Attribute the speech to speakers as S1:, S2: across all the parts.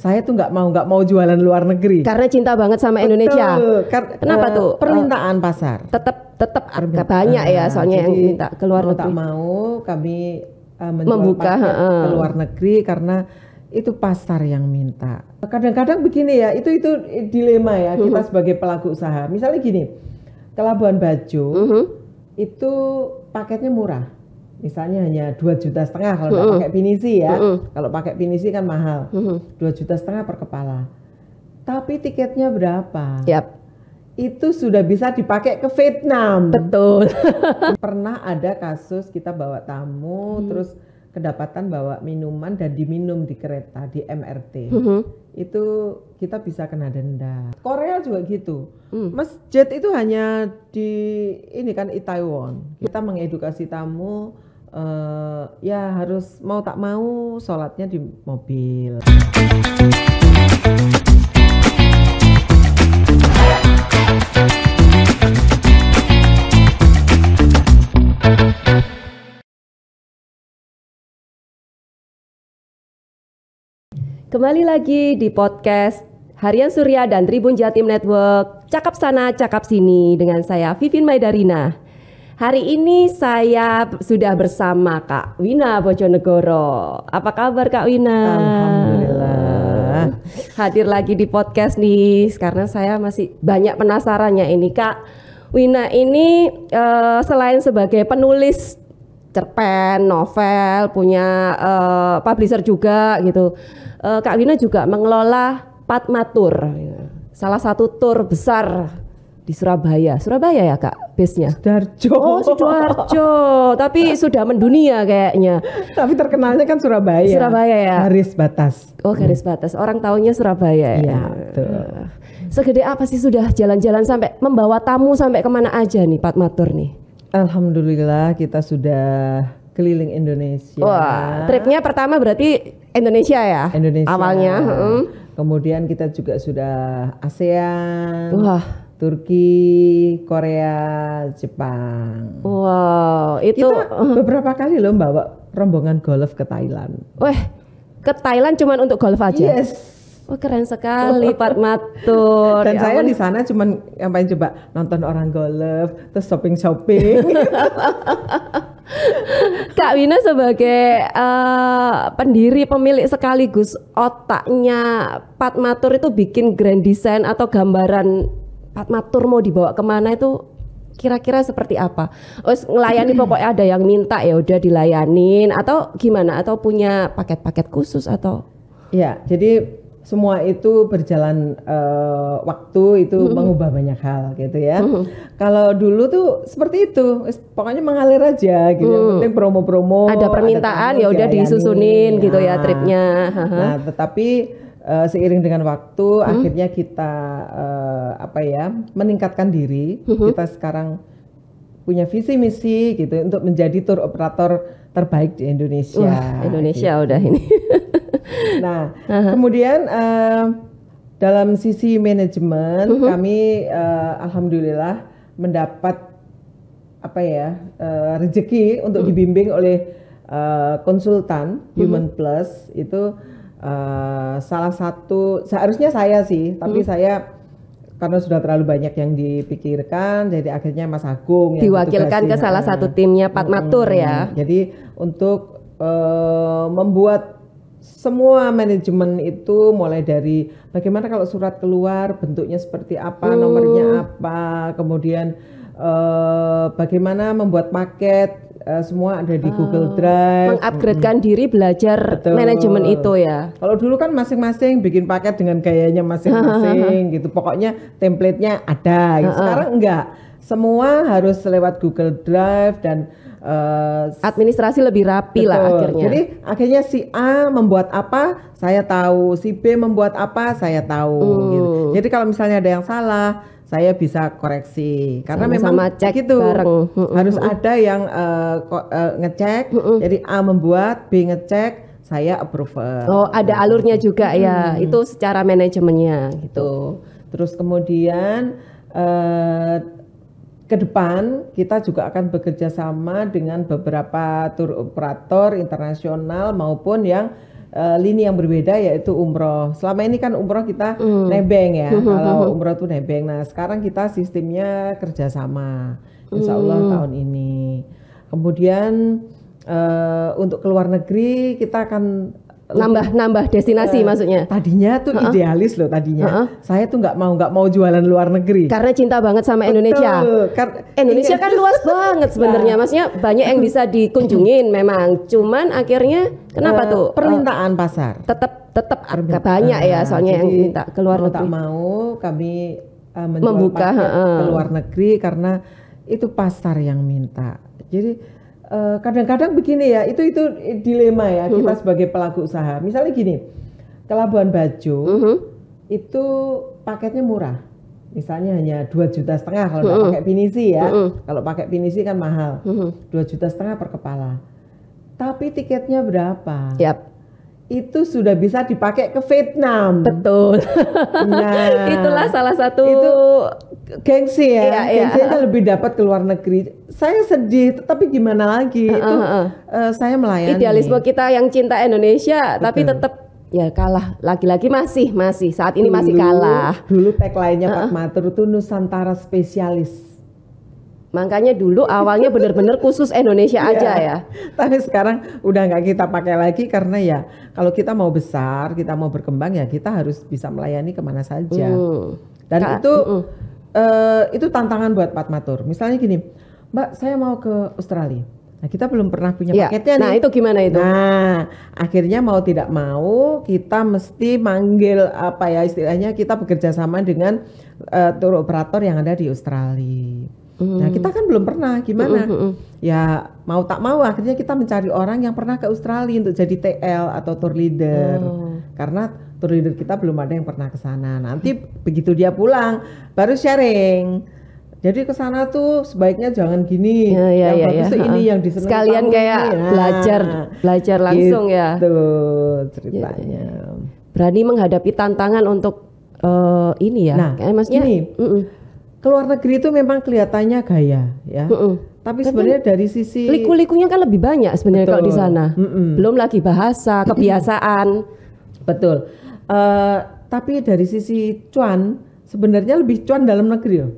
S1: saya tuh nggak mau nggak mau jualan luar negeri
S2: karena cinta banget sama
S1: Indonesia. Kar Kenapa uh, tuh? Permintaan uh, pasar. Tetap tetap permintaan. banyak ya eh, soalnya Jadi, yang minta keluar mau negeri. tak mau kami uh, membuka uh, ke luar negeri karena itu pasar yang minta. Kadang-kadang begini ya, itu itu dilema ya uh -huh. kita mhm. sebagai pelaku usaha. Misalnya gini, ke Labuan Bajo uh mhm. -huh. itu paketnya murah misalnya hanya dua juta setengah kalau nggak pakai pinisi ya. mm -hmm. Kalau pakai pinisi kan mahal. Dua juta setengah per kepala. Tapi tiketnya berapa? Yap. Itu sudah bisa dipakai ke Vietnam. Betul. Pernah ada kasus kita bawa tamu hmm. terus kedapatan bawa minuman dan diminum di kereta di MRT. Mm -hmm. Itu kita bisa kena denda. Korea juga gitu. Mm. Masjid itu hanya di ini kan Itaewon. Kita mm. mengedukasi tamu uh, ya harus mau tak mau sholatnya di mobil.
S2: Kembali lagi di podcast Harian Surya dan Tribun Jatim Network. Cakap sana, cakap sini dengan saya Vivin Maidarina. Hari ini saya sudah bersama Kak Wina Bojonegoro. Apa kabar Kak Wina? Alhamdulillah. Hadir lagi di podcast nih karena saya masih banyak penasarannya ini Kak. Wina ini uh, selain sebagai penulis cerpen, novel, punya uh, publisher juga gitu. Uh, Kak Wina juga mengelola Patmatur, salah satu tour besar di Surabaya. Surabaya ya kak, base-nya? Sidoarjo. Oh Sidoarjo, tapi sudah mendunia kayaknya. Tapi terkenalnya kan Surabaya. Surabaya ya. Garis batas. Oh garis batas. Orang taunya Surabaya ya. Iya eh, Segede apa sih sudah jalan-jalan sampai membawa tamu sampai kemana aja nih Pak Matur nih? Alhamdulillah kita sudah keliling Indonesia. Wah, tripnya pertama berarti Indonesia ya? Indonesia. Awalnya. Hmm.
S1: Kemudian kita juga sudah ASEAN. Wah Turki, Korea, Jepang. Wow, itu kita beberapa kali loh bawa rombongan golf ke Thailand.
S2: Wah, ke Thailand cuma untuk golf aja? Yes. Oh, keren sekali Pak Matur. Dan ya saya di
S1: sana cuman paling coba nonton orang golf, terus shopping-shopping.
S2: Kak Wina sebagai uh, pendiri pemilik sekaligus otaknya Pat Matur itu bikin grand design atau gambaran matur mau dibawa kemana itu kira-kira seperti apa? Oh, ngelayani pokoknya ada yang minta ya udah dilayanin atau gimana? Atau punya paket-paket khusus atau? Ya,
S1: jadi semua itu berjalan uh, waktu itu mm-hmm. mengubah banyak hal gitu ya. Mm-hmm. Kalau dulu tuh seperti itu, pokoknya mengalir aja gitu. Mm. penting promo-promo. Ada permintaan ya udah disusunin ya. gitu ya tripnya. Nah, tetapi uh, seiring dengan waktu hmm. akhirnya kita uh, apa ya meningkatkan diri hmm. kita sekarang punya visi misi gitu untuk menjadi tour operator terbaik di Indonesia Wah, Indonesia gitu. udah ini nah uh kemudian uh, dalam sisi manajemen uh kami uh, alhamdulillah mendapat apa ya uh, rezeki untuk uh dibimbing oleh uh, konsultan hmm. Human Plus itu uh, salah satu seharusnya saya sih, tapi hmm. saya karena sudah terlalu banyak yang dipikirkan, jadi akhirnya Mas Agung yang diwakilkan ke salah satu timnya Pak Matur ya. Jadi untuk uh, membuat semua manajemen itu mulai dari bagaimana kalau surat keluar bentuknya seperti apa, hmm. nomornya apa, kemudian uh, bagaimana membuat paket uh, semua ada di uh, Google Drive. Mengupgradekan
S2: hmm. diri belajar Betul. manajemen itu ya.
S1: Kalau dulu kan masing-masing bikin paket dengan gayanya masing-masing gitu. Pokoknya template-nya ada. Gitu. Sekarang enggak. Semua harus lewat Google Drive dan uh, administrasi lebih
S2: rapi betul. lah akhirnya. Jadi
S1: akhirnya si A membuat apa saya tahu, si B membuat apa saya tahu. Uh. Gitu. Jadi kalau misalnya ada yang salah saya bisa koreksi karena Sama-sama memang cek gitu bareng. harus ada yang uh, uh, ngecek jadi A membuat B ngecek saya approve oh ada nah,
S2: alurnya gitu. juga ya itu
S1: secara manajemennya gitu terus kemudian uh, ke depan kita juga akan bekerja sama dengan beberapa tur operator internasional maupun yang uh, lini yang berbeda yaitu umroh. Selama ini kan umroh kita hmm. nebeng ya, hmm, hmm, kalau hmm. umroh tuh nebeng. Nah sekarang kita sistemnya kerjasama,
S2: Insya Allah hmm. tahun
S1: ini. Kemudian uh, untuk ke luar negeri kita akan nambah nambah destinasi uh, maksudnya tadinya tuh uh -uh. idealis loh tadinya uh -uh. saya tuh nggak mau nggak mau jualan luar negeri karena
S2: cinta banget sama Indonesia Kar Indonesia kan luas banget sebenarnya nah. maksudnya banyak yang bisa dikunjungin memang cuman akhirnya kenapa uh, tuh permintaan uh, pasar tetap tetap banyak ya soalnya yang minta keluar mau negeri tak mau kami uh, membuka uh, ke luar
S1: negeri karena itu pasar yang minta jadi Eh, kadang-kadang begini ya, itu itu dilema ya uh-huh. kita mm-hmm. sebagai pelaku usaha. Misalnya gini, ke Labuan Bajo uh-huh. Mm-hmm. itu paketnya murah, misalnya hanya dua juta setengah kalau uh-huh. pakai pinisi ya. Uh-huh. Kalau pakai pinisi kan mahal, dua uh-huh. juta setengah per kepala. Tapi tiketnya berapa? Yep itu sudah bisa dipakai ke Vietnam. Betul. Nah, itulah salah satu itu gengsi ya. Iya, Gengsinya iya. lebih dapat ke luar negeri. Saya sedih, tapi gimana lagi? Uh, itu uh, uh. Uh,
S2: saya melayani. Idealisme kita yang cinta Indonesia, Betul. tapi tetap ya kalah laki-laki masih masih saat ini dulu, masih kalah dulu tagline-nya uh -uh. Pak Matur itu Nusantara spesialis Makanya dulu awalnya benar-benar khusus Indonesia iya. aja ya. Tapi
S1: sekarang udah nggak kita pakai lagi karena ya kalau kita mau besar, kita mau berkembang ya kita harus bisa melayani kemana saja. Mm. Dan Ka itu mm. uh, itu tantangan buat Patmatur. Misalnya gini, Mbak saya mau ke Australia. Nah kita belum pernah punya ya. paketnya nah, nih. Nah itu gimana itu? Nah akhirnya mau tidak mau kita mesti manggil apa ya istilahnya kita bekerja sama dengan uh, tour operator yang ada di Australia Mm. Nah kita kan belum pernah gimana? Mm -hmm. Ya mau tak mau akhirnya kita mencari orang yang pernah ke Australia untuk jadi TL atau tour leader Mm. karena tour leader kita belum ada yang pernah ke sana. Nanti begitu dia pulang baru sharing. Jadi ke sana tuh sebaiknya jangan gini. Ya, ya, yang ya, bagus ya. ini yang disenangi. Sekalian kayak ya. belajar belajar langsung ya. gitu, ya. Itu ceritanya. Ya.
S2: Berani menghadapi tantangan untuk uh, ini ya. Nah, eh, maksudnya ini. Uh-uh keluar negeri itu memang kelihatannya gaya ya. Mm -mm. Tapi, sebenarnya dari sisi liku-likunya kan lebih banyak sebenarnya kalau di sana. Mm -mm. Belum lagi bahasa, kebiasaan. Betul. Uh,
S1: tapi dari sisi cuan sebenarnya lebih cuan dalam negeri loh.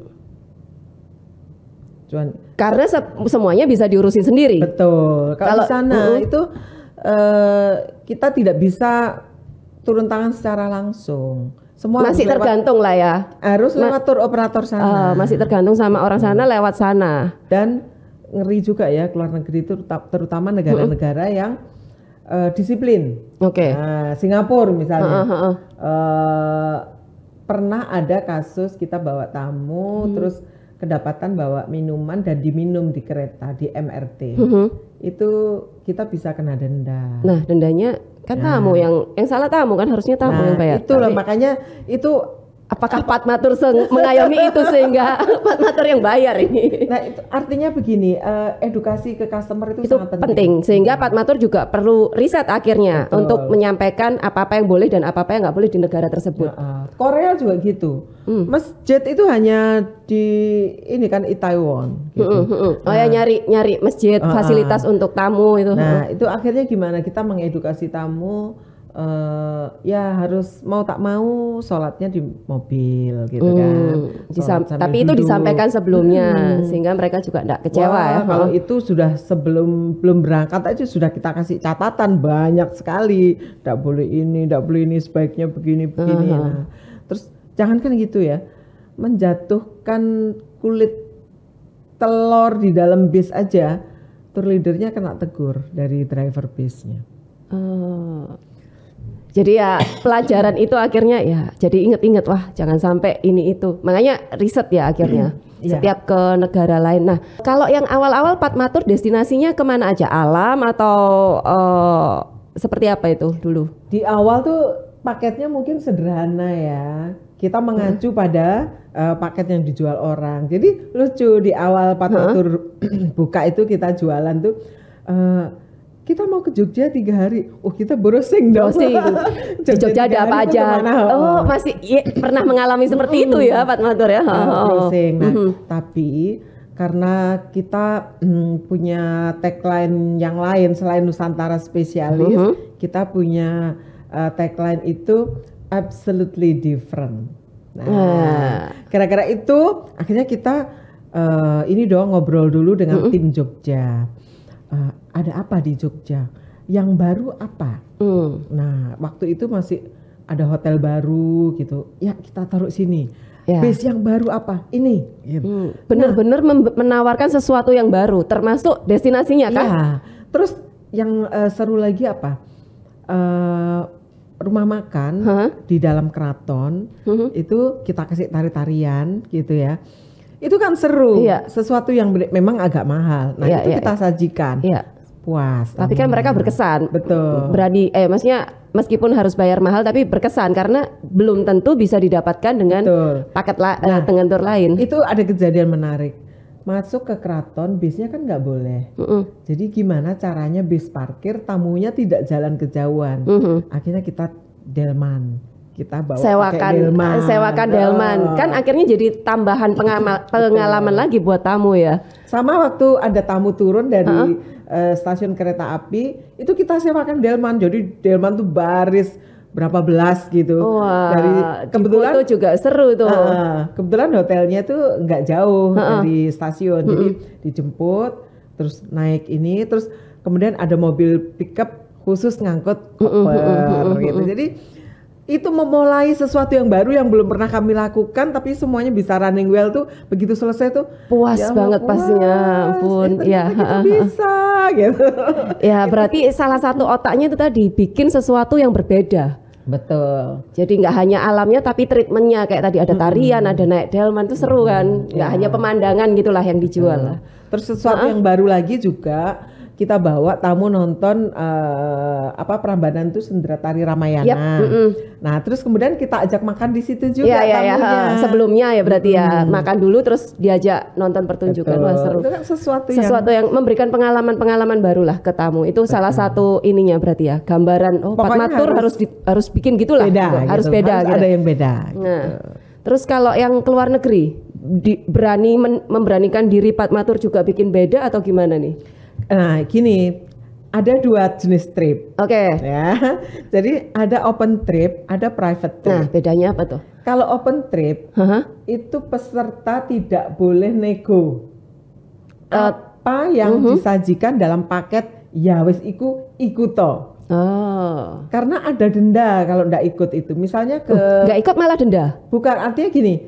S1: Cuan.
S2: Karena se semuanya bisa diurusin sendiri. Betul. Kalau di sana uh -uh. itu uh, kita tidak bisa turun tangan secara
S1: langsung semua masih lewat, tergantung lah ya. Harus lewat tur operator sana. Uh, masih tergantung sama orang hmm. sana lewat sana. Dan ngeri juga ya keluar negeri itu terutama negara-negara yang uh, disiplin. Oke. Okay. Nah, Singapura misalnya. Uh, uh, uh. Uh, pernah ada kasus kita bawa tamu hmm. terus kedapatan bawa minuman dan diminum di kereta di MRT. Uh mm-hmm. Itu kita
S2: bisa kena denda. Nah, dendanya kan ya. tamu yang yang salah tamu kan harusnya tamu nah, yang bayar. itu Tapi, makanya itu apakah Patmatur mengayomi itu sehingga Patmatur yang bayar ini? Nah,
S1: itu artinya begini, uh, edukasi ke customer itu, itu sangat penting. penting.
S2: Sehingga Patmatur juga perlu riset akhirnya Betul. untuk menyampaikan apa-apa yang boleh dan apa-apa yang nggak boleh di negara tersebut. Nah,
S1: ah, Korea juga gitu. Hmm. Masjid itu hanya di ini kan Taiwan. gitu. Hmm, hmm, hmm. Oh ya, nah, ya nyari
S2: nyari masjid, uh, fasilitas uh,
S1: untuk tamu itu. Nah, itu akhirnya gimana kita mengedukasi tamu uh, ya harus mau tak mau sholatnya di mobil gitu hmm, kan. Disam, tapi duduk. itu disampaikan sebelumnya hmm. sehingga
S2: mereka juga tidak kecewa Wah, ya. Kalau oh.
S1: itu sudah sebelum belum berangkat aja sudah kita kasih catatan banyak sekali. Tidak boleh ini, tidak boleh ini sebaiknya begini begini. Uh -huh. nah, terus jangankan gitu ya, menjatuhkan kulit telur di dalam bis aja, tour leadernya kena tegur dari driver bisnya.
S2: Uh, jadi ya pelajaran itu akhirnya ya jadi inget-inget wah jangan sampai ini itu. Makanya riset ya akhirnya iya. setiap ke negara lain. Nah kalau yang awal-awal Patmatur destinasinya kemana aja? Alam atau uh, seperti apa itu dulu? Di awal tuh
S1: paketnya mungkin sederhana ya. Kita mengacu hmm. pada uh, paket yang dijual orang. Jadi lucu di awal Patmatur hmm. buka itu kita jualan tuh. Uh, kita mau ke Jogja tiga hari, oh kita browsing dong. Browsing. Di Jogja ada apa aja? Oh,
S2: masih ya, pernah mengalami seperti itu ya, Pak Matur ya. Ah, oh. Uh, browsing. Nah,
S1: uh-huh. tapi karena kita hmm, punya tagline yang lain selain Nusantara spesialis, uh mm-hmm. -huh. kita punya uh, tagline itu absolutely different.
S2: Nah, ah.
S1: kira-kira itu akhirnya kita uh, ini dong ngobrol dulu dengan uh -uh. tim Jogja. Uh, ada apa di Jogja? Yang baru apa? Mm. Nah, waktu itu masih ada hotel baru gitu. Ya, kita taruh
S2: sini. Yeah. Base yang baru apa? Ini. Gitu. Hmm. Nah, Benar-benar nah, menawarkan sesuatu yang baru, termasuk destinasinya kan? Iya. Terus yang uh, seru lagi apa? Uh, rumah makan huh? di
S1: dalam keraton uh-huh. itu kita kasih tari-tarian gitu ya. Itu kan
S2: seru, iya. sesuatu yang memang agak mahal. Nah, iya, itu iya, kita iya. sajikan. Iya puas. Tapi kan mereka berkesan. Betul. Berani eh maksudnya meskipun harus bayar mahal tapi berkesan karena belum tentu bisa didapatkan dengan Betul. paket la eh, nah, tengentur lain. Itu ada kejadian menarik.
S1: Masuk ke keraton bisnya kan nggak boleh. Mm -hmm. Jadi gimana caranya bis parkir tamunya tidak jalan kejauhan. Mm -hmm. Akhirnya kita delman kita
S2: bawa sewakan delman. sewakan delman kan akhirnya jadi tambahan pengamal, pengalaman lagi buat tamu ya sama waktu ada tamu turun dari uh -huh. uh, stasiun kereta
S1: api itu kita sewakan delman jadi delman tuh baris berapa belas gitu Wah, dari kebetulan itu juga seru tuh uh, kebetulan hotelnya tuh nggak jauh uh -uh. dari stasiun uh -uh. jadi dijemput terus naik ini terus kemudian ada mobil pickup khusus ngangkut koper uh -uh. gitu jadi uh itu memulai sesuatu yang baru yang belum pernah kami lakukan tapi semuanya bisa running well tuh begitu selesai tuh
S2: puas ya, banget puas, pastinya pun ya, ya bisa gitu ya berarti salah satu otaknya itu tadi bikin sesuatu yang berbeda Betul. Jadi nggak hanya alamnya tapi treatmentnya kayak tadi ada tarian, hmm. ada naik delman tuh seru kan. Nggak ya. hanya pemandangan gitulah yang dijual. Hmm.
S1: Terus sesuatu nah, yang baru lagi juga kita bawa tamu nonton uh, apa perambanan itu sendera tari Ramayana. Yep. Nah, terus kemudian
S2: kita ajak makan di situ juga yeah, iya, iya. Yeah. Sebelumnya ya berarti mm. ya makan dulu terus diajak nonton pertunjukan Betul. wah seru. Itu kan
S1: sesuatu, sesuatu
S2: yang... yang memberikan pengalaman-pengalaman barulah ke tamu. Itu Betul. salah satu ininya berarti ya, gambaran oh Pokoknya Patmatur harus harus, di, harus bikin gitulah. Beda, gitu. Harus gitu. beda harus gitu. ada yang beda. Nah. Gitu. Terus kalau yang keluar negeri di, berani men, memberanikan diri Patmatur juga bikin beda atau gimana nih? Nah, gini, ada
S1: dua jenis trip. Oke. Okay. Ya. Jadi ada open trip, ada private trip. Nah, bedanya apa tuh? Kalau open trip, uh-huh. itu peserta tidak boleh nego. Uh, apa yang uh-huh. disajikan dalam paket ya wis iku ikuto. Oh. Karena ada denda kalau ndak ikut itu. Misalnya ke enggak uh, ikut malah denda. Bukan artinya gini.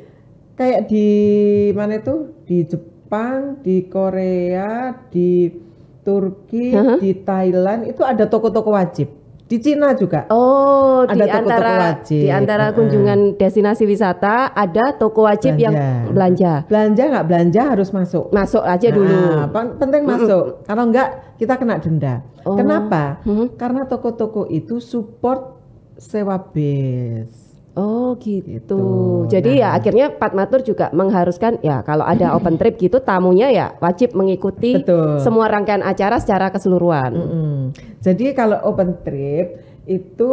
S1: Kayak di mana itu? Di Jepang, di Korea, di Turki, huh? di Thailand itu ada toko-toko wajib. Di Cina juga. Oh, ada di toko -toko antara wajib. di antara
S2: kunjungan uh -huh. destinasi wisata ada toko wajib belanja. yang belanja. Belanja nggak belanja harus masuk. Masuk aja nah, dulu. penting masuk. Uh -huh. Kalau nggak kita kena denda. Oh. Kenapa? Uh mm-hmm. -huh. Karena toko-toko itu support sewa bis. Oh gitu. gitu. Jadi nah. ya akhirnya Patmatur juga mengharuskan ya kalau ada open trip gitu tamunya ya wajib mengikuti Betul. semua rangkaian acara secara keseluruhan. Mm -hmm.
S1: Jadi kalau open trip itu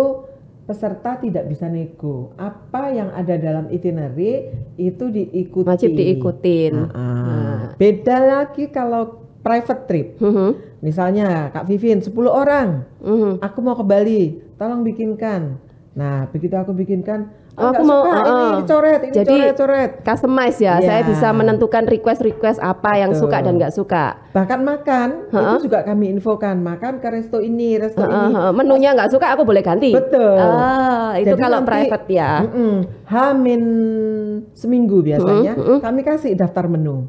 S1: peserta tidak bisa nego. Apa yang ada dalam itinerary itu diikuti. Wajib diikutin. Nah, nah. Beda lagi kalau private trip. Mm -hmm. Misalnya Kak Vivin 10 orang. Mm -hmm. Aku mau ke Bali, tolong bikinkan Nah, begitu aku bikinkan,
S2: ah, oh, aku mau suka, uh, ini coret, ini jadi coret, coret. Customize ya, yeah. saya iya. bisa menentukan request-request apa Betul. yang suka dan nggak suka. Bahkan makan uh -uh. itu juga
S1: kami infokan, makan ke resto ini, resto uh -uh. ini.
S2: Menunya nggak suka, aku boleh ganti. Betul. Uh, itu jadi kalau nanti, private ya. Uh
S1: -uh. Hamin seminggu biasanya, uh -uh. kami kasih daftar menu.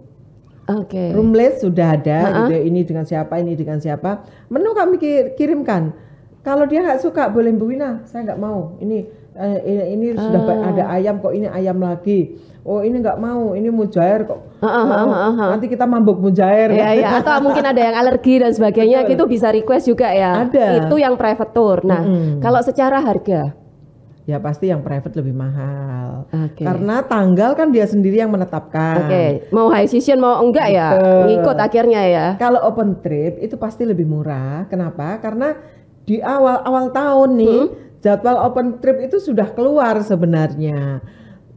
S2: Oke. Okay. Room
S1: list sudah ada, uh -uh. Ini dengan siapa, ini dengan siapa. Menu kami kirimkan kalau dia nggak suka boleh Bu Wina, saya nggak mau. Ini eh, ini, uh. sudah ah. ada ayam kok ini ayam lagi. Oh ini nggak mau, ini mujair kok. Uh, uh, uh, uh, uh. Nanti kita mabuk mujair. Iya, iya. Atau mungkin ada
S2: yang alergi dan sebagainya, Betul. gitu bisa request juga ya. Ada. Itu yang private tour. Nah, hmm. kalau secara harga,
S1: ya pasti yang private lebih mahal. Okay. Karena tanggal kan dia sendiri yang menetapkan. Oke, okay. mau high season mau enggak ya, Betul. ngikut akhirnya ya. Kalau open trip itu pasti lebih murah. Kenapa? Karena di awal-awal tahun nih hmm? jadwal open trip itu sudah keluar sebenarnya.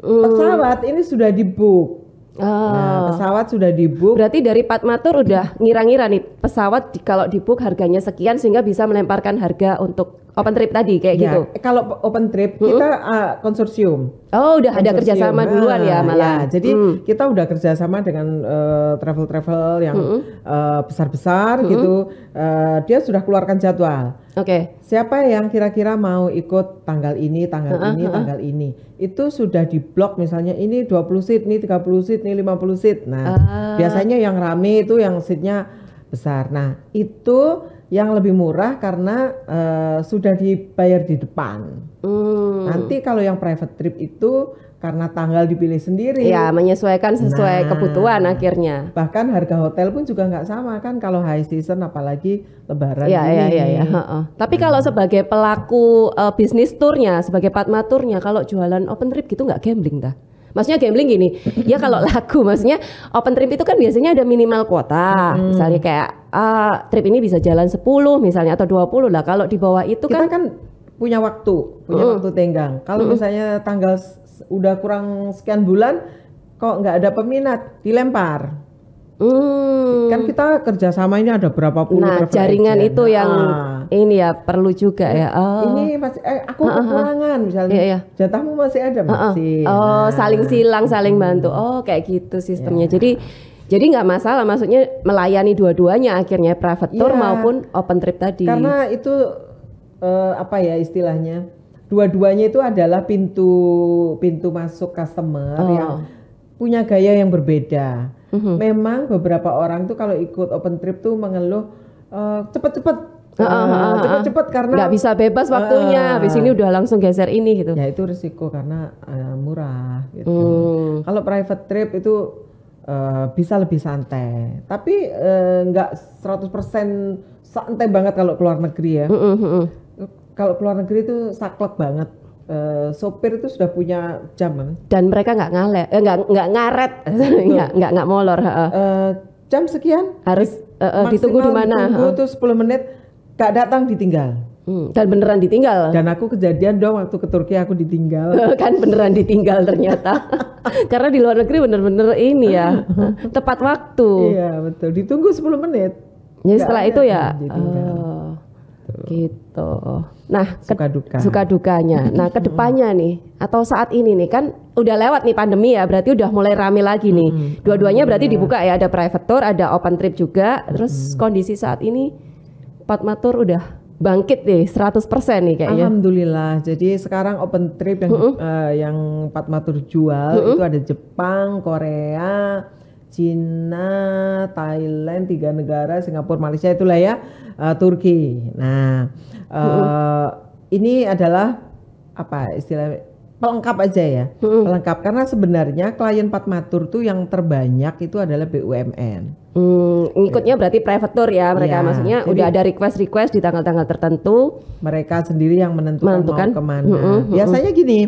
S1: Hmm. Pesawat
S2: ini sudah di book.
S1: Oh. Ah. Nah, pesawat
S2: sudah di book. Berarti dari Patmatur udah ngira-ngira nih pesawat di, kalau di book harganya sekian sehingga bisa melemparkan harga untuk Open Trip tadi kayak ya. gitu. Kalau Open Trip hmm. kita uh,
S1: konsorsium.
S2: Oh, udah konsorsium. ada kerjasama nah, duluan ya malah. Ya, jadi hmm.
S1: kita udah kerjasama dengan eh, travel-travel uh, yang eh, besar-besar hmm. gitu. Uh, dia sudah keluarkan jadwal. Oke. Okay. Siapa yang kira-kira mau ikut tanggal ini, tanggal uh-huh. ini, tanggal ini. Itu sudah di blok misalnya ini 20 seat, ini 30 seat, ini 50 seat. Nah, uh. biasanya yang rame itu yang seatnya besar. Nah, itu yang lebih murah karena uh, sudah dibayar di depan.
S2: Hmm. Nanti
S1: kalau yang private trip itu karena tanggal dipilih sendiri. Ya, menyesuaikan sesuai nah, kebutuhan akhirnya. Bahkan harga hotel pun juga nggak sama kan kalau high season apalagi lebaran ya, ini. Iya, iya, iya. iya.
S2: Tapi kalau hmm. sebagai pelaku uh, bisnis turnya, sebagai patma turnya, kalau jualan open trip gitu nggak gambling dah? Maksudnya gambling gini, ya kalau lagu maksudnya open trip itu kan biasanya ada minimal kuota. Hmm. Misalnya kayak uh, trip ini bisa jalan 10 misalnya atau 20 lah. Kalau di bawah itu Kita kan, kan punya waktu, punya -uh. waktu tenggang. Kalau -uh. misalnya
S1: tanggal udah kurang sekian bulan kok nggak ada peminat, dilempar. Hmm. Kan kita kerjasama ini ada berapa puluh Nah, jaringan itu nah. yang
S2: ini ya perlu juga ya. Oh. Ini ah.
S1: masih eh, aku ah, ah, kekurangan misalnya. Iya, iya.
S2: Jatahmu masih ada masih. Oh, nah. saling silang, saling bantu. Hmm. Oh, kayak gitu sistemnya. Yeah. Jadi jadi nggak masalah, maksudnya melayani dua-duanya akhirnya private tour yeah. maupun open trip tadi. Karena
S1: itu eh, apa ya istilahnya? Dua-duanya itu adalah pintu pintu masuk customer oh. yang punya gaya yang berbeda hmm Memang beberapa orang tuh kalau ikut open trip tuh mengeluh uh, cepet-cepet nah, cepet-cepet uh, uh, uh, karena nggak bisa bebas waktunya. Habis ini
S2: udah langsung geser ini gitu. Ya itu risiko
S1: karena eh, murah gitu. Hmm. Kalau private trip itu eh, bisa lebih santai, tapi nggak 100% santai banget kalau keluar negeri ya. Mm ke Kalau keluar negeri itu saklek banget. Uh, sopir itu sudah punya jam
S2: dan mereka nggak nggak eh, nggak ngaret nggak nggak nggak molor uh, jam sekian harus uh, uh, ditunggu di mana Tunggu tuh
S1: 10 menit nggak
S2: datang ditinggal hmm, dan beneran ditinggal dan aku kejadian dong waktu ke Turki aku ditinggal kan beneran ditinggal ternyata karena di luar negeri bener-bener ini ya tepat waktu iya
S1: betul ditunggu 10 menit
S2: jadi ya, setelah itu ya
S1: uh,
S2: gitu Nah, suka duka. Suka dukanya. Nah, kedepannya nih atau saat ini nih kan udah lewat nih pandemi ya, berarti udah mulai rame lagi nih. Dua-duanya iya. berarti dibuka ya, ada private tour, ada open trip juga. Terus kondisi saat ini matur udah bangkit seratus 100% nih kayaknya. Alhamdulillah.
S1: Jadi sekarang open trip yang uh-uh. uh, yang Patmatur jual uh-uh. itu ada Jepang, Korea, Cina, Thailand, tiga negara, Singapura, Malaysia itulah ya, uh, Turki. Nah, uh, ini adalah apa istilah pelengkap aja ya hmm. pelengkap karena sebenarnya klien Patmatur tuh yang terbanyak itu adalah
S2: BUMN. Hmm, ngikutnya iya. berarti private tour ya mereka ya, maksudnya jadi, udah ada request request di tanggal-tanggal tertentu mereka sendiri yang menentukan, menentukan. mau kemana. Hmm, hmm, Biasanya
S1: gini,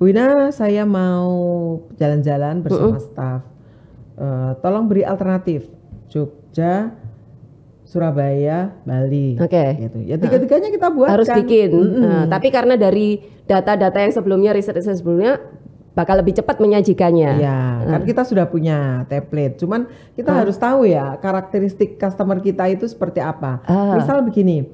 S1: Bu Ina saya mau jalan-jalan bersama hmm. staff, uh, tolong beri alternatif Jogja Surabaya, Bali. Oke. Okay. Gitu. Ya tiga-tiganya
S2: kita buat. Harus bikin. Mm -hmm. nah, tapi karena dari data-data yang sebelumnya, riset-riset sebelumnya bakal lebih cepat menyajikannya. Iya, nah. kan kita
S1: sudah punya template. Cuman kita hmm. harus tahu ya karakteristik customer kita itu seperti apa. Uh. Misal begini,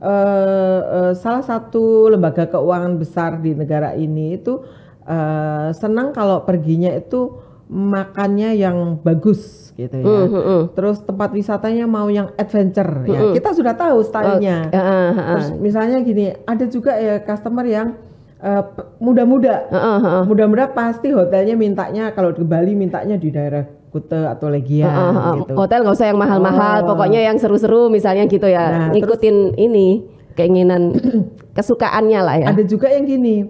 S1: uh, uh, salah satu lembaga keuangan besar di negara ini itu uh, senang kalau perginya itu makannya yang bagus gitu ya. Mm, mm, Terus tempat wisatanya mau yang adventure mm, ya. Hmm, hmm. Kita sudah tahu stylenya. Uh, Uh, uh, uh. Terus misalnya gini, ada juga ya customer yang uh, muda-muda. Uh, uh, uh. pasti hotelnya mintanya kalau ke Bali mintanya di daerah Kute atau Legian uh, ah, uh, ah, uh. Ah. gitu. Hotel
S2: nggak usah yang mahal-mahal, oh. pokoknya yang seru-seru misalnya gitu ya. Nah, Ngikutin terus, ini keinginan kesukaannya lah ya. Ada juga yang gini,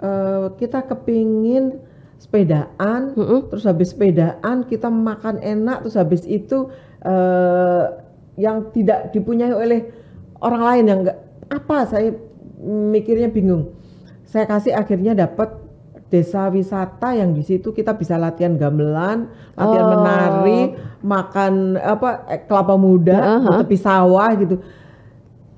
S1: uh, kita kepingin sepedaan, mm -hmm. terus habis sepedaan kita makan enak, terus habis itu uh, yang tidak dipunyai oleh orang lain yang enggak apa saya mikirnya bingung. Saya kasih akhirnya dapat desa wisata yang di situ kita bisa latihan gamelan, latihan oh. menari, makan apa eh, kelapa muda, uh -huh. tepi sawah gitu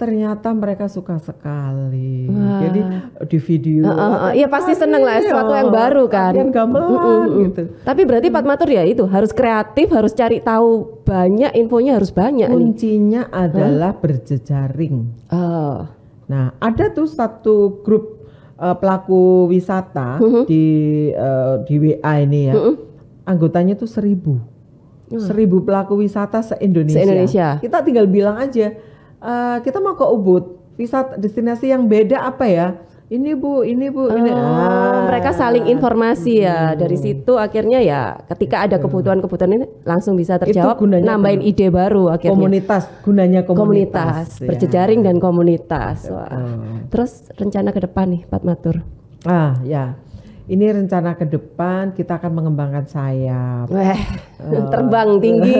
S2: ternyata mereka suka sekali.
S1: Wah. Jadi di video, uh, uh, uh. ya pasti seneng lah, ya. sesuatu yang baru kan. Yang gamelan uh, uh, uh. gitu.
S2: Tapi berarti uh. Patmatur ya itu harus kreatif, harus cari tahu banyak infonya harus banyak. Kuncinya nih. adalah huh?
S1: berjejaring. Uh. Nah ada tuh satu grup uh, pelaku wisata uh mm-hmm. -huh. di uh, di WA ini ya, uh -huh. anggotanya tuh seribu. Seribu pelaku wisata se-Indonesia. Se-Indonesia. Kita tinggal bilang aja, uh, kita mau ke Ubud,
S2: wisata destinasi yang beda apa ya? Ini Bu, ini Bu, ini. Oh, ah. mereka saling informasi ya. Hmm. Dari situ akhirnya ya ketika ada hmm. kebutuhan-kebutuhan ini langsung bisa terjawab. Itu gunanya nambahin ide baru akhirnya. Komunitas, gunanya komunitas. komunitas ya. berjejaring dan komunitas. Wah. Hmm. Terus rencana ke depan nih, Pak Matur.
S1: Ah, ya ini rencana ke depan kita akan mengembangkan sayap. Weh, uh, terbang tinggi.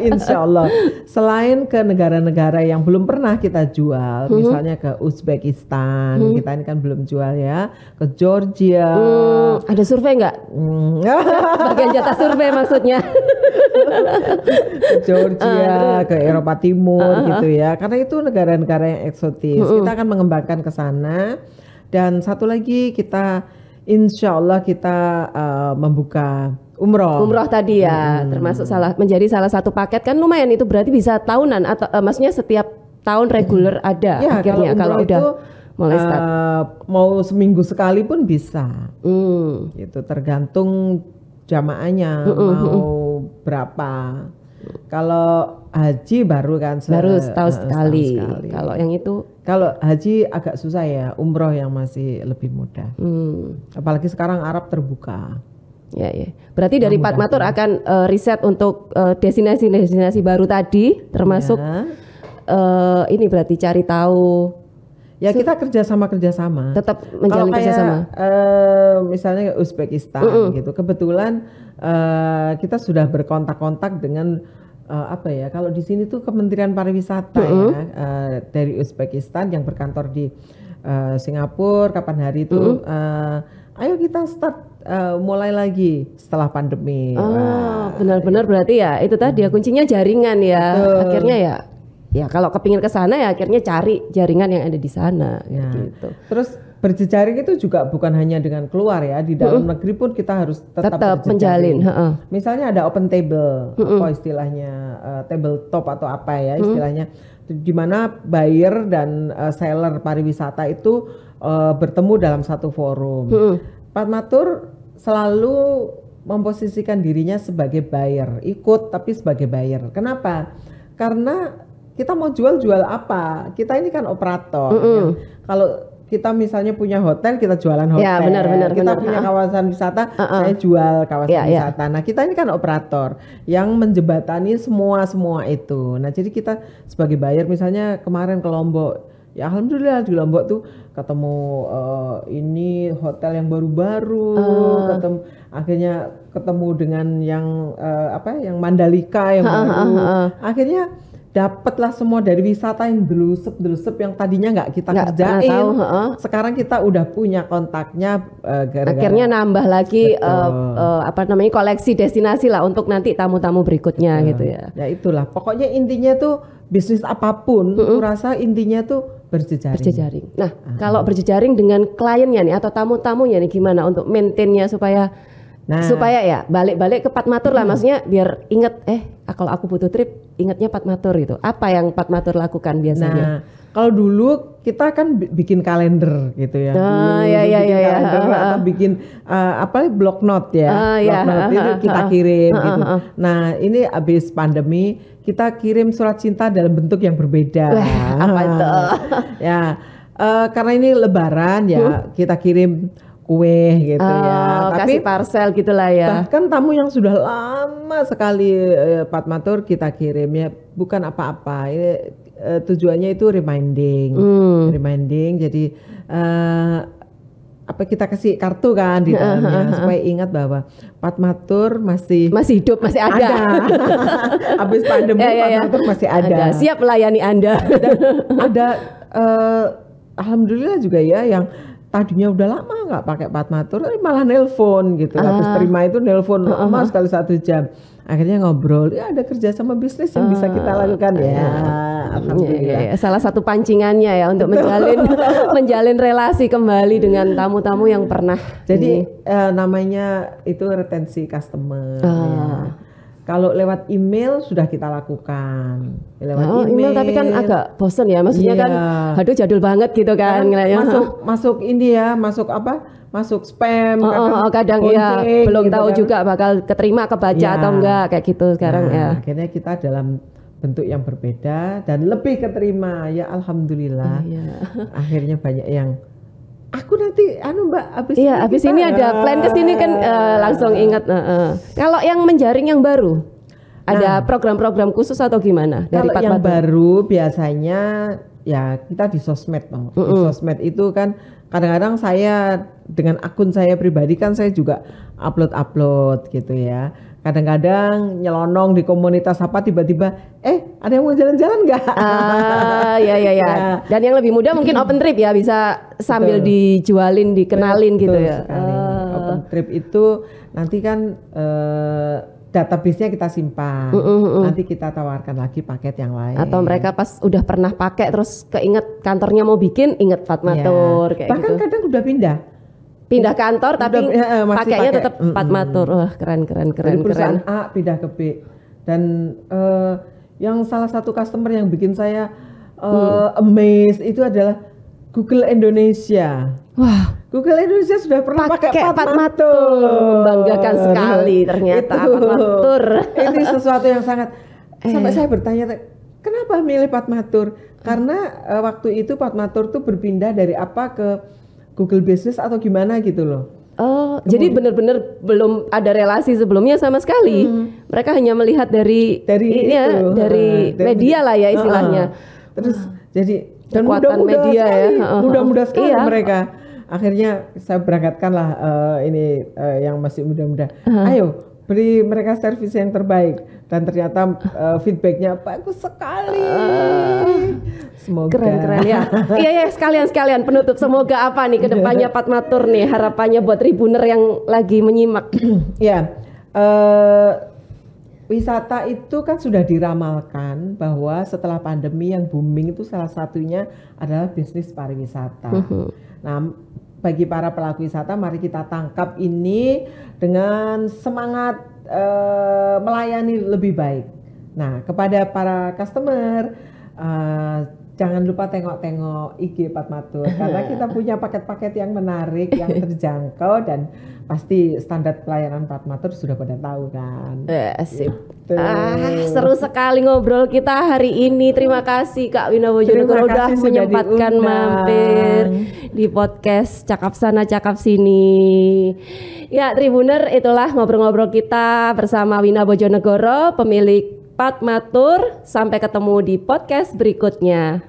S1: insya Allah. Selain ke negara-negara yang belum pernah kita jual, hmm. misalnya ke Uzbekistan, hmm. kita ini kan belum jual ya, ke Georgia.
S2: Hmm, ada survei nggak? Hmm. Bagian jatah survei maksudnya.
S1: Georgia, uh, ke Eropa Timur uh, uh, gitu ya. Karena itu negara-negara yang eksotis. Uh, Kita akan mengembangkan ke sana. Dan satu lagi kita insya Allah kita uh, membuka umroh. Umroh tadi ya,
S2: hmm. termasuk salah menjadi salah satu paket kan lumayan itu berarti bisa tahunan atau uh, maksudnya setiap tahun reguler hmm. ada ya, akhirnya kalau, kalau udah itu,
S1: mulai start. Uh, mau seminggu sekali pun bisa. Hmm. Itu tergantung jamaahnya hmm. mau hmm, hmm, mau berapa. Kalau haji baru kan se- baru setahun uh, sekali. sekali. Kalau yang itu kalau haji agak susah ya, umroh yang masih lebih mudah. Hmm. Apalagi sekarang Arab terbuka. Ya,
S2: ya. Berarti dari Pak Matur ya. akan uh, riset untuk uh, eh, destinasi destinasi baru tadi termasuk ya. uh, ini berarti cari tahu Ya kita kerjasama kerjasama. Tetap menjalin Kalau kayak,
S1: Uh, misalnya Uzbekistan uh -uh. gitu. Kebetulan uh, kita sudah berkontak-kontak dengan uh, apa ya? Kalau di sini tuh Kementerian Pariwisata uh -uh. ya uh, dari Uzbekistan yang berkantor di uh, Singapura. Kapan hari itu? Uh -uh.
S2: Uh, ayo kita start uh, mulai lagi setelah pandemi. Oh, benar-benar gitu. berarti ya itu tadi ya kuncinya jaringan ya. Betul. Akhirnya ya ya kalau kepingin ke sana ya akhirnya cari jaringan yang ada di sana ya. gitu.
S1: Terus berjejaring itu juga bukan hanya dengan keluar ya, di dalam -hmm. negeri pun kita harus tetap, tetap menjalin. Misalnya ada open
S2: table,
S1: mm -hmm. apa istilahnya uh, table top atau apa ya istilahnya, mm di mana buyer dan uh, seller pariwisata itu uh, bertemu dalam satu forum. Mm -hmm. Pak Matur selalu memposisikan dirinya sebagai buyer, ikut tapi sebagai buyer. Kenapa? Karena kita mau jual-jual apa? Kita ini kan operator. Mm -hmm. ya. Kalau kita misalnya punya hotel, kita jualan ya, hotel. Ya, benar, benar, kita benar. punya kawasan wisata, uh -uh. saya jual kawasan ya, ya. wisata. Ya. Nah, kita ini kan operator yang menjebatani semua-semua itu. Nah, jadi kita sebagai buyer misalnya kemarin ke Lombok, ya alhamdulillah di Lombok tuh ketemu uh, ini hotel yang baru-baru, uh. ketemu akhirnya ketemu dengan yang uh, apa yang Mandalika yang uh, baru. Uh, -huh. Akhirnya dapatlah semua dari wisata yang delusep delusep yang tadinya nggak kita gak kerjain tahu, uh. sekarang kita udah punya kontaknya uh, eh, gara -gara. akhirnya nambah
S2: lagi uh, uh, apa namanya koleksi destinasi lah untuk nanti tamu-tamu berikutnya Betul. gitu ya ya itulah
S1: pokoknya intinya
S2: tuh bisnis
S1: apapun uh -uh. kurasa intinya tuh berjejaring berjejaring
S2: nah uh kalau berjejaring dengan kliennya nih atau tamu-tamunya nih gimana untuk maintainnya supaya Nah. Supaya ya balik-balik ke Patmatur lah, hmm. maksudnya biar inget eh kalau aku butuh trip ingetnya Patmatur gitu. Apa yang Patmatur lakukan biasanya? Nah, kalau dulu kita kan bikin kalender gitu ya. Nah, dulu, ya, ya, bikin ya, ya. kalender ah, atau ah.
S1: bikin uh, apa blog note ya. Uh, ah, blok ya, note uh, itu kita kirim uh, gitu. Uh, uh, Nah, ini habis pandemi kita kirim surat cinta dalam bentuk yang berbeda. apa itu? ya. Uh, karena ini lebaran ya, hmm? kita kirim kue gitu ya. oh, ya. Tapi kasih
S2: parcel gitulah ya.
S1: kan tamu yang sudah lama sekali eh, Patmatur kita kirim ya bukan apa-apa. Ini eh, tujuannya itu reminding, hmm. reminding. Jadi eh, apa kita kasih kartu kan di dalamnya supaya ingat bahwa Patmatur masih masih hidup masih ada. Habis pandemi ya, ya, ya. masih ada. ada. Siap melayani Anda. Dan ada eh, alhamdulillah juga ya yang tadinya udah lama nggak pakai patmatur tapi malah nelpon gitu uh, ah. habis terima itu nelpon uh, lama ah, ah, sekali satu jam akhirnya ngobrol
S2: ya ada kerja sama bisnis yang uh, bisa kita lakukan ya ya alhamdulillah ya, ya, salah satu pancingannya ya untuk menjalin menjalin relasi kembali dengan tamu-tamu yang pernah jadi uh, namanya itu retensi customer uh, ya. Kalau
S1: lewat email sudah kita lakukan. Lewat oh, email. email tapi kan agak
S2: bosen ya, maksudnya yeah. kan aduh jadul banget gitu kan. kan masuk
S1: masuk ini ya, masuk apa? Masuk spam. Oh, oh kadang, oh, kadang ya belum gitu tahu kan. juga
S2: bakal keterima, kebaca yeah. atau enggak kayak gitu sekarang nah, ya.
S1: Akhirnya kita dalam bentuk yang berbeda dan lebih keterima ya
S2: alhamdulillah.
S1: yeah. Akhirnya banyak yang aku nanti anu mbak abis iya ini abis ini ada plan ke sini kan uh, langsung ingat uh,
S2: uh. kalau yang menjaring yang baru ada nah. program-program khusus atau gimana dari yang baru biasanya ya
S1: kita di sosmed bang. Uh -uh. di sosmed itu kan kadang-kadang saya dengan akun saya pribadi kan saya juga upload-upload gitu ya. Kadang-kadang nyelonong di komunitas apa tiba-tiba
S2: eh ada yang mau jalan-jalan nggak? -jalan ah ya ya ya. Dan yang lebih mudah mungkin open trip ya bisa sambil betul. dijualin, dikenalin betul, gitu betul ya. Uh. Open
S1: trip itu nanti kan uh, database-nya kita simpan.
S2: Mm -mm. Nanti
S1: kita tawarkan lagi paket yang lain. Atau mereka
S2: pas udah pernah pakai terus keinget kantornya mau bikin, inget Fatmatur iya. yeah. kayak Bahkan gitu. kadang udah pindah. Pindah kantor tapi ya, pakainya pake. tetap mm -mm. Fatmatur. Wah, keren keren keren Dari perusahaan keren. A
S1: pindah ke B. Dan uh, yang salah satu customer yang bikin saya uh, mm. amazed itu adalah Google Indonesia. Wah, Google Indonesia sudah pernah pakai, pakai Pat Matur. Membanggakan sekali ternyata itu, Ini sesuatu yang sangat eh. sampai saya bertanya kenapa milih Pat Matur? Karena uh, waktu itu Pat Matur tuh berpindah dari apa ke Google Business atau gimana gitu loh.
S2: Oh, Kemudian. jadi benar-benar belum ada relasi sebelumnya sama sekali. Hmm. Mereka hanya melihat dari dari ini ya, dari, dari media lah ya istilahnya. Uh, uh. Terus uh. jadi
S1: dan kekuatan muda media ya. sekali, ya. mudah mudah sekali iya. mereka. Akhirnya saya berangkatkan lah uh, ini uh, yang masih muda-muda. Uh-huh. Ayo beri mereka servis yang terbaik dan ternyata uh, feedbacknya bagus sekali. Uh, semoga keren-keren ya.
S2: iya ya sekalian-sekalian penutup semoga apa nih kedepannya iya, fatmatur iya. nih harapannya buat Tribuner yang lagi menyimak. ya. Yeah. Uh, wisata
S1: itu kan sudah diramalkan bahwa setelah pandemi yang booming itu salah satunya adalah bisnis pariwisata. Mm-hmm. Nah, bagi para pelaku wisata mari kita tangkap ini dengan semangat uh, melayani lebih baik. Nah, kepada para customer eh, jangan lupa tengok-tengok IG Patmatur karena kita punya paket-paket yang menarik, yang terjangkau dan pasti standar pelayanan Patmatur sudah pada tahu kan. Eh, sip. Gitu. Ah,
S2: seru sekali ngobrol kita hari ini. Terima kasih Kak Wina Bojonegoro sudah menyempatkan mampir di podcast Cakap Sana Cakap Sini. Ya, Tribuner itulah ngobrol-ngobrol kita bersama Wina Bojonegoro, pemilik Pat Matur. Sampai ketemu di podcast berikutnya.